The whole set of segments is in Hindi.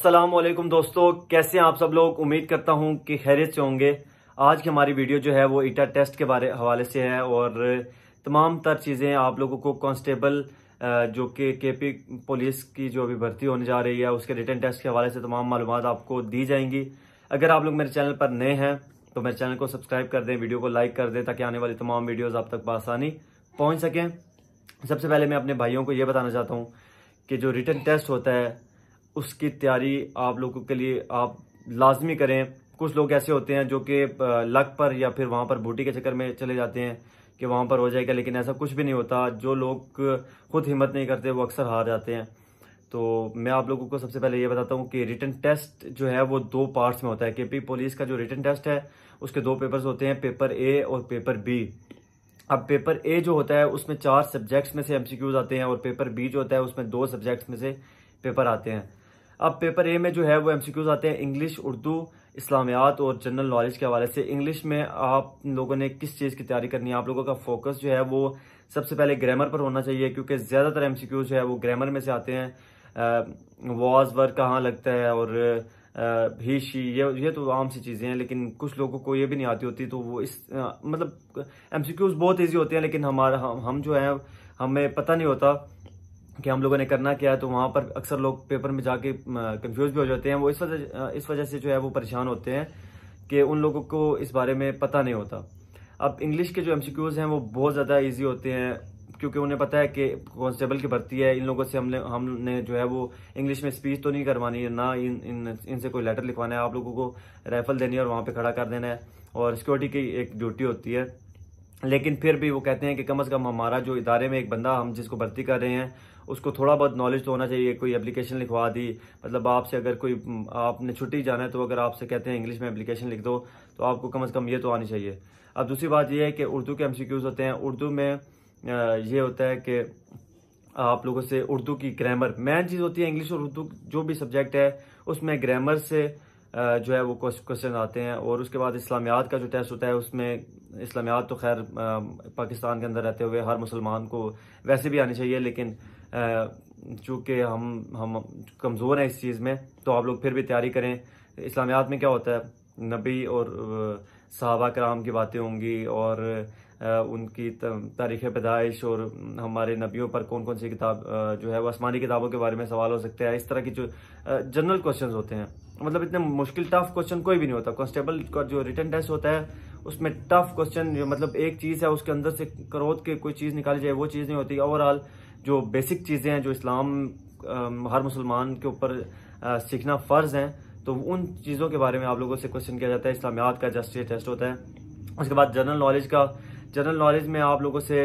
असलम दोस्तों कैसे हैं आप सब लोग उम्मीद करता हूं कि खैरियत से होंगे आज की हमारी वीडियो जो है वो ईटा टेस्ट के बारे हवाले से है और तमाम तर चीज़ें आप लोगों को कांस्टेबल जो कि के पी पुलिस की जो अभी भर्ती होने जा रही है उसके रिटर्न टेस्ट के हवाले से तमाम मालूम आपको दी जाएंगी अगर आप लोग मेरे चैनल पर नए हैं तो मेरे चैनल को सब्सक्राइब कर दें वीडियो को लाइक कर दें ताकि आने वाली तमाम वीडियोज़ आप तक बसानी पहुँच सकें सबसे पहले मैं अपने भाइयों को ये बताना चाहता हूँ कि जो रिटर्न टेस्ट होता है उसकी तैयारी आप लोगों के लिए आप लाजमी करें कुछ लोग ऐसे होते हैं जो कि लक पर या फिर वहाँ पर बूटी के चक्कर में चले जाते हैं कि वहाँ पर हो जाएगा लेकिन ऐसा कुछ भी नहीं होता जो लोग खुद हिम्मत नहीं करते वो अक्सर हार जाते हैं तो मैं आप लोगों को सबसे पहले ये बताता हूँ कि रिटर्न टेस्ट जो है वो दो पार्ट्स में होता है पी पुलिस का जो रिटर्न टेस्ट है उसके दो पेपर्स होते हैं पेपर ए और पेपर बी अब पेपर ए जो होता है उसमें चार सब्जेक्ट्स में से एम आते हैं और पेपर बी जो होता है उसमें दो सब्जेक्ट्स में से पेपर आते हैं अब पेपर ए में जो है वो एम आते हैं इंग्लिश उर्दू इस्लामियात और जनरल नॉलेज के हवाले से इंग्लिश में आप लोगों ने किस चीज़ की तैयारी करनी है आप लोगों का फोकस जो है वो सबसे पहले ग्रामर पर होना चाहिए क्योंकि ज़्यादातर एम जो है वो ग्रामर में से आते हैं वॉज वर्क कहाँ लगता है और भीशी ये ये तो आम सी चीज़ें हैं लेकिन कुछ लोगों को ये भी नहीं आती होती तो वो इस आ, मतलब एम बहुत ईजी होते हैं लेकिन हमारा हम, हम जो है हमें पता नहीं होता कि हम लोगों ने करना क्या तो वहाँ पर अक्सर लोग पेपर में जाके कंफ्यूज भी हो जाते हैं वो इस वजह इस वजह से जो है वो परेशान होते हैं कि उन लोगों को इस बारे में पता नहीं होता अब इंग्लिश के जो एम हैं वो बहुत ज़्यादा ईजी होते हैं क्योंकि उन्हें पता है कि कॉन्स्टेबल की भर्ती है इन लोगों से हमने हमने जो है वो इंग्लिश में स्पीच तो नहीं करवानी है ना इन इन इनसे कोई लेटर लिखवाना है आप लोगों को राइफल देनी है और वहाँ पे खड़ा कर देना है और सिक्योरिटी की एक ड्यूटी होती है लेकिन फिर भी वो कहते हैं कि कम अज़ कम हमारा जो इदारे में एक बंदा हम जिसको भर्ती कर रहे हैं उसको थोड़ा बहुत नॉलेज तो होना चाहिए कोई एप्लीकेशन लिखवा दी मतलब आपसे अगर कोई आपने छुट्टी जाना है तो अगर आपसे कहते हैं इंग्लिश में एप्लीकेशन लिख दो तो आपको कम अज़ कम ये तो आनी चाहिए अब दूसरी बात यह है कि उर्दू के एम होते हैं उर्दू में ये होता है कि आप लोगों से उर्दू की ग्रामर मेन चीज़ होती है इंग्लिश और उर्दू जो भी सब्जेक्ट है उसमें ग्रामर से जो है वो क्वेश्चन आते हैं और उसके बाद इस्लामियात का जो टेस्ट होता है उसमें इस्लामियात तो खैर पाकिस्तान के अंदर रहते हुए हर मुसलमान को वैसे भी आनी चाहिए लेकिन चूँकि हम हम कमज़ोर हैं इस चीज़ में तो आप लोग फिर भी तैयारी करें इस्लामियात में क्या होता है नबी और सहाबा कराम की बातें होंगी और उनकी तारीख़ पैदाइश और हमारे नबियों पर कौन कौन सी किताब जो है वो आसमानी किताबों के बारे में सवाल हो सकते हैं इस तरह की जो जनरल क्वेश्चन होते हैं मतलब इतने मुश्किल टफ क्वेश्चन कोई भी नहीं होता कॉन्स्टेबल का जो रिटर्न टेस्ट होता है उसमें टफ क्वेश्चन मतलब एक चीज़ है उसके अंदर से क्रोध के कोई चीज़ निकाली जाए वो चीज़ नहीं होती ओवरऑल जो बेसिक चीज़ें हैं जो इस्लाम हर मुसलमान के ऊपर सीखना फ़र्ज़ हैं तो उन चीज़ों के बारे में आप लोगों से क्वेश्चन किया जाता है इस्लामियात का जस्ट ये टेस्ट होता है उसके बाद जनरल नॉलेज का जनरल नॉलेज में आप लोगों से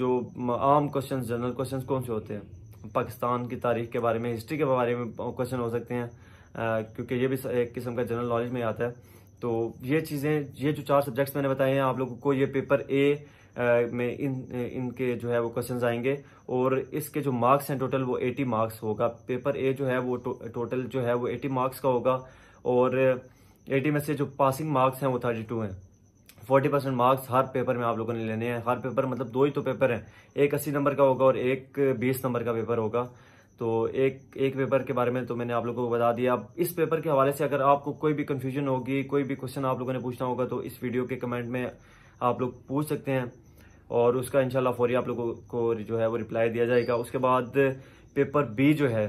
जो आम क्वेश्चन जनरल क्वेश्चन कौन से होते हैं पाकिस्तान की तारीख के बारे में हिस्ट्री के बारे में क्वेश्चन हो सकते हैं क्योंकि ये भी एक किस्म का जनरल नॉलेज में आता है तो ये चीज़ें ये जो चार सब्जेक्ट्स मैंने बताए हैं आप लोगों को ये पेपर ए में इन इनके जो है वो क्वेश्चंस आएंगे और इसके जो मार्क्स हैं टोटल वो 80 मार्क्स होगा पेपर ए जो है वो टो, टोटल जो है वो 80 मार्क्स का होगा और 80 में से जो पासिंग मार्क्स हैं वो 32 हैं फोर्टी परसेंट मार्क्स हर पेपर में आप लोगों ने लेने हैं हर पेपर मतलब दो ही तो पेपर हैं एक अस्सी नंबर का होगा और एक बीस नंबर का पेपर होगा तो एक एक पेपर के बारे में तो मैंने आप लोगों को बता दिया अब इस पेपर के हवाले से अगर आपको कोई भी कन्फ्यूजन होगी कोई भी क्वेश्चन आप लोगों ने पूछना होगा तो इस वीडियो के कमेंट में आप लोग पूछ सकते हैं और उसका इनशाला फौरी आप लोगों को जो है वो रिप्लाई दिया जाएगा उसके बाद पेपर बी जो है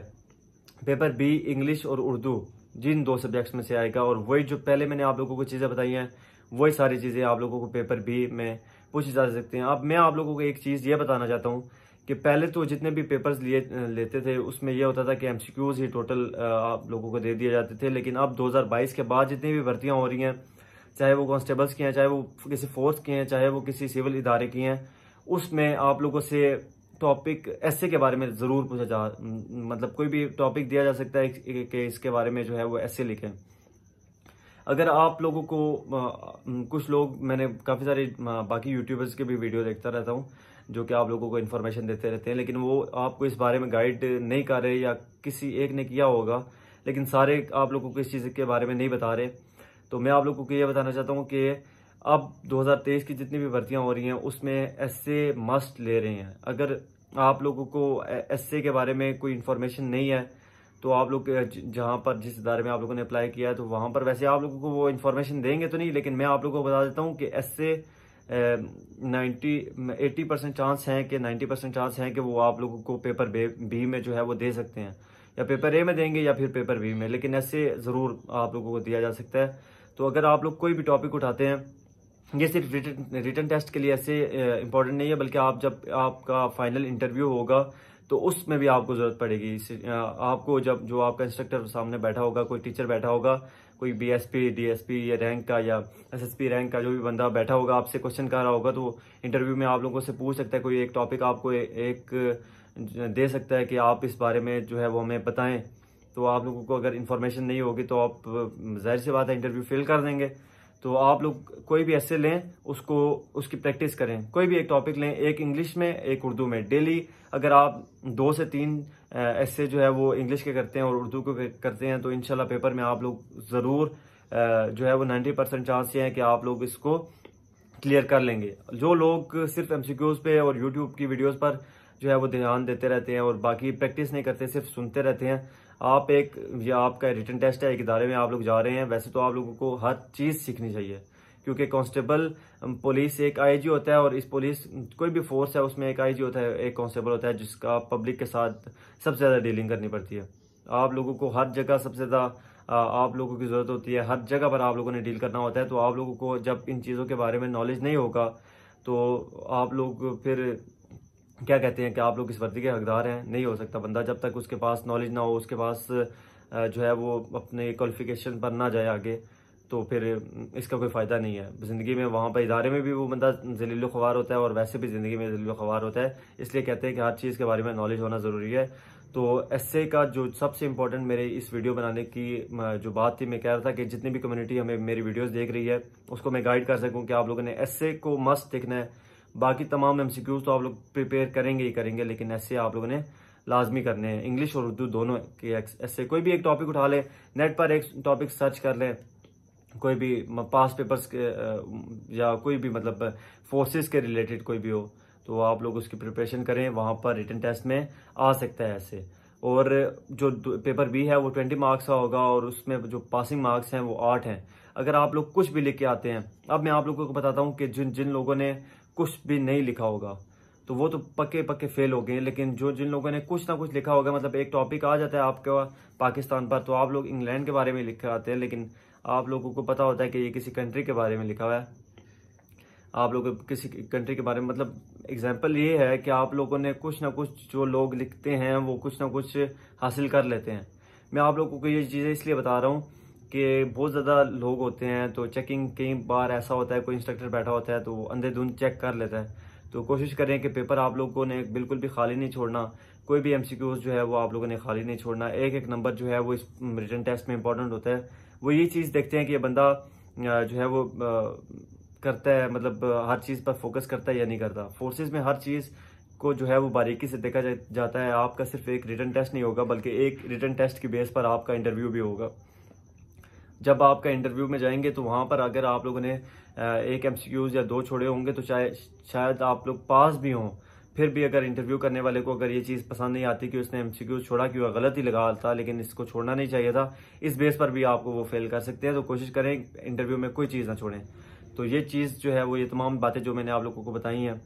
पेपर बी इंग्लिश और उर्दू जिन दो सब्जेक्ट्स में से आएगा और वही जो पहले मैंने आप लोगों को चीज़ें बताई हैं वही सारी चीज़ें आप लोगों को पेपर भी में पूछी जा सकते हैं अब मैं आप लोगों को एक चीज़ ये बताना चाहता हूँ कि पहले तो जितने भी पेपर्स लिए लेते थे उसमें यह होता था कि एम ही टोटल आप लोगों को दे दिए जाते थे लेकिन अब 2022 के बाद जितनी भी भर्तियाँ हो रही हैं चाहे वो कांस्टेबल्स की हैं चाहे वो किसी फोर्स की हैं चाहे वो किसी सिविल इदारे की हैं उसमें आप लोगों से टॉपिक ऐसे के बारे में ज़रूर पूछा जा मतलब कोई भी टॉपिक दिया जा सकता है कि इसके बारे में जो है वो ऐसे लिखें अगर आप लोगों को आ, कुछ लोग मैंने काफ़ी सारे बाकी यूट्यूबर्स के भी वीडियो देखता रहता हूँ जो कि आप लोगों को इन्फॉर्मेशन देते रहते हैं लेकिन वो आपको इस बारे में गाइड नहीं कर रहे या किसी एक ने किया होगा लेकिन सारे आप लोगों को इस चीज़ के बारे में नहीं बता रहे तो मैं आप लोगों को ये बताना चाहता हूँ कि अब 2023 की जितनी भी भर्तियाँ हो रही हैं उसमें एस मस्ट ले रहे हैं अगर आप लोगों को एस के बारे में कोई इन्फॉर्मेशन नहीं है तो आप लोग जहाँ पर जिस इदारे में आप लोगों ने अप्लाई किया है तो वहाँ पर वैसे आप लोगों को वो इन्फॉर्मेशन देंगे तो नहीं लेकिन मैं आप लोगों को बता देता हूँ कि ऐसे नाइन्टी एटी परसेंट चांस हैं कि नाइन्टी परसेंट चांस हैं कि वो आप लोगों को पेपर बी में जो है वो दे सकते हैं या पेपर ए में देंगे या फिर पेपर बी में लेकिन ऐसे ज़रूर आप लोगों को दिया जा सकता है तो अगर आप लोग कोई भी टॉपिक उठाते हैं ये सिर्फ रिटर्न रिटर्न टेस्ट के लिए ऐसे इम्पॉर्टेंट नहीं है बल्कि आप जब आपका फाइनल इंटरव्यू होगा तो उसमें भी आपको ज़रूरत पड़ेगी आपको जब जो आपका इंस्ट्रक्टर सामने बैठा होगा कोई टीचर बैठा होगा कोई बीएसपी डीएसपी या रैंक का या एसएसपी रैंक का जो भी बंदा बैठा होगा आपसे क्वेश्चन कर रहा होगा तो इंटरव्यू में आप लोगों से पूछ सकता है कोई एक टॉपिक आपको ए, एक दे सकता है कि आप इस बारे में जो है वो हमें बताएं तो आप लोगों को अगर इन्फॉर्मेशन नहीं होगी तो आप जाहिर सी बात है इंटरव्यू फिल कर देंगे तो आप लोग कोई भी ऐसे लें उसको उसकी प्रैक्टिस करें कोई भी एक टॉपिक लें एक इंग्लिश में एक उर्दू में डेली अगर आप दो से तीन ऐसे जो है वो इंग्लिश के करते हैं और उर्दू को करते हैं तो इनशाला पेपर में आप लोग ज़रूर जो है वो नाइन्टी परसेंट चांस ये है कि आप लोग इसको क्लियर कर लेंगे जो लोग सिर्फ एम पे और यूट्यूब की वीडियोज़ पर जो है वो ध्यान देते रहते हैं और बाकी प्रैक्टिस नहीं करते सिर्फ सुनते रहते हैं आप एक ये आपका रिटर्न टेस्ट है एक इदारे में आप लोग जा रहे हैं वैसे तो आप लोगों को हर चीज़ सीखनी चाहिए क्योंकि कांस्टेबल पुलिस एक आईजी होता है और इस पुलिस कोई भी फोर्स है उसमें एक आईजी होता है एक कांस्टेबल होता है जिसका पब्लिक के साथ सबसे ज़्यादा डीलिंग करनी पड़ती है आप लोगों को हर जगह सबसे ज़्यादा आप लोगों की ज़रूरत होती है हर जगह पर आप लोगों ने डील करना होता है तो आप लोगों को जब इन चीज़ों के बारे में नॉलेज नहीं होगा तो आप लोग फिर क्या कहते हैं कि आप लोग इस वर्दी के हकदार हैं नहीं हो सकता बंदा जब तक उसके पास नॉलेज ना हो उसके पास जो है वो अपने क्वालिफिकेशन पर ना जाए आगे तो फिर इसका कोई फ़ायदा नहीं है ज़िंदगी में वहाँ पर इदारे में भी वो बंदा जलील खबार होता है और वैसे भी ज़िंदगी में जलील खबार होता है इसलिए कहते हैं कि हर चीज़ के बारे में नॉलेज होना ज़रूरी है तो ऐसे का जो सबसे इम्पोर्टेंट मेरे इस वीडियो बनाने की जो बात थी मैं कह रहा था कि जितनी भी कम्युनिटी हमें मेरी वीडियोस देख रही है उसको मैं गाइड कर सकूं कि आप लोगों ने ऐसे को मस्त देखना है बाकी तमाम एम तो आप लोग प्रिपेयर करेंगे ही करेंगे लेकिन ऐसे आप लोगों ने लाजमी करने हैं इंग्लिश और उर्दू दोनों के ऐसे कोई भी एक टॉपिक उठा लें नेट पर एक टॉपिक सर्च कर लें कोई भी पास पेपर्स के या कोई भी मतलब फोर्सेस के रिलेटेड कोई भी हो तो आप लोग उसकी प्रिपरेशन करें वहां पर रिटर्न टेस्ट में आ सकता है ऐसे और जो पेपर बी है वो ट्वेंटी मार्क्स का होगा और उसमें जो पासिंग मार्क्स हैं वो आठ हैं अगर आप लोग कुछ भी लेके आते हैं अब मैं आप लोगों को बताता हूँ कि जिन जिन लोगों ने कुछ भी नहीं लिखा होगा तो वो तो पक्के पक्के फेल हो गए लेकिन जो जिन लोगों ने कुछ ना कुछ लिखा होगा मतलब एक टॉपिक आ जाता है आपके पाकिस्तान पर तो आप लोग इंग्लैंड के बारे में लिख आते हैं लेकिन आप लोगों को पता होता है कि ये किसी कंट्री के बारे में लिखा हुआ है आप लोग किसी कंट्री के बारे में मतलब एग्जाम्पल ये है कि आप लोगों ने कुछ ना कुछ जो लोग लिखते हैं वो कुछ ना कुछ हासिल कर लेते हैं मैं आप लोगों को ये चीज़ें इसलिए बता रहा हूँ कि बहुत ज़्यादा लोग होते हैं तो चेकिंग कई बार ऐसा होता है कोई इंस्ट्रक्टर बैठा होता है तो अंधेधुंध चेक कर लेता है तो कोशिश करें कि पेपर आप लोगों ने बिल्कुल भी खाली नहीं छोड़ना कोई भी एम जो है वो आप लोगों ने खाली नहीं छोड़ना एक एक नंबर जो है वो इस रिटर्न टेस्ट में इंपॉर्टेंट होता है वो ये चीज़ देखते हैं कि ये बंदा जो है वो करता है मतलब हर चीज़ पर फोकस करता है या नहीं करता फोर्सेज में हर चीज़ को जो है वो बारीकी से देखा जाता है आपका सिर्फ एक रिटर्न टेस्ट नहीं होगा बल्कि एक रिटर्न टेस्ट की बेस पर आपका इंटरव्यू भी होगा जब आपका इंटरव्यू में जाएंगे तो वहाँ पर अगर आप लोगों ने एक एम या दो छोड़े होंगे तो चाहे शायद आप लोग पास भी हों फिर भी अगर इंटरव्यू करने वाले को अगर ये चीज़ पसंद नहीं आती कि उसने एम छोड़ा क्यों गलत ही लगा था लेकिन इसको छोड़ना नहीं चाहिए था इस बेस पर भी आपको वो फेल कर सकते हैं तो कोशिश करें इंटरव्यू में कोई चीज़ ना छोड़ें तो ये चीज़ जो है वो ये तमाम बातें जो मैंने आप लोगों को बताई हैं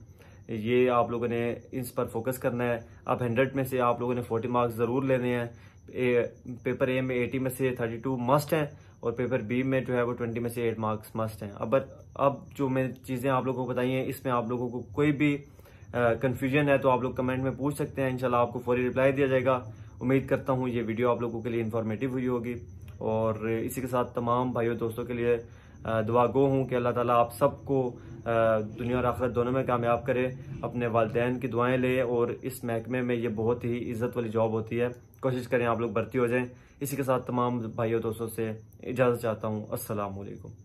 ये आप लोगों ने इस पर फोकस करना है अब हंड्रेड में से आप लोगों ने फोर्टी मार्क्स ज़रूर लेने हैं पेपर ए में एटी में से थर्टी टू मस्ट हैं और पेपर बी में जो है वो ट्वेंटी में से एट मार्क्स मस्ट हैं अब अब जो मैं चीज़ें आप लोगों को बताई हैं इसमें आप लोगों को कोई भी कन्फ्यूजन है तो आप लोग कमेंट में पूछ सकते हैं इनशाला आपको फौरी रिप्लाई दिया जाएगा उम्मीद करता हूँ ये वीडियो आप लोगों के लिए इन्फॉर्मेटिव हुई होगी और इसी के साथ तमाम भाइयों दोस्तों के लिए दुआ गो हूँ कि अल्लाह ताला आप सबको दुनिया और आखिरत दोनों में कामयाब करे अपने वालदेन की दुआएं ले और इस महकमे में ये बहुत ही इज़्ज़त वाली जॉब होती है कोशिश करें आप लोग भर्ती हो जाएं इसी के साथ तमाम भाइयों दोस्तों से इजाज़त चाहता हूँ असलकम